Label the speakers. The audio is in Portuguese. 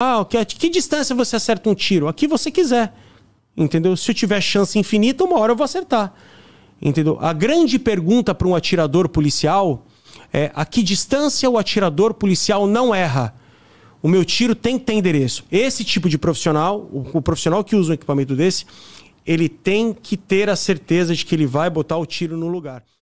Speaker 1: Ah, que, que distância você acerta um tiro? Aqui você quiser. Entendeu? Se eu tiver chance infinita, uma hora eu vou acertar. Entendeu? A grande pergunta para um atirador policial é: a que distância o atirador policial não erra? O meu tiro tem que ter endereço. Esse tipo de profissional, o, o profissional que usa um equipamento desse, ele tem que ter a certeza de que ele vai botar o tiro no lugar.